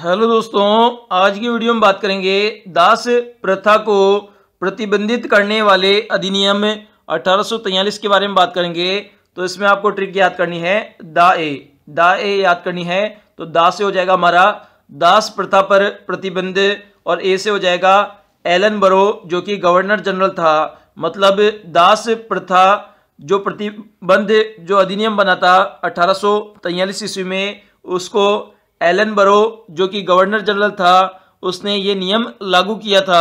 hello दोस्तों आज की वीडियो में बात करेंगे दास प्रथा को प्रतिबंधित करने वाले अधिनियम अठारह के बारे में बात करेंगे तो इसमें आपको ट्रिक याद करनी है दा ए दा ए याद करनी है तो दा से हो जाएगा हमारा दास प्रथा पर प्रतिबंध और ए से हो जाएगा एलन बरो जो कि गवर्नर जनरल था मतलब दास प्रथा जो प्रतिबंध जो अधिनियम बना था अठारह ईस्वी में उसको एलन बरो जो कि गवर्नर जनरल था उसने ये नियम लागू किया था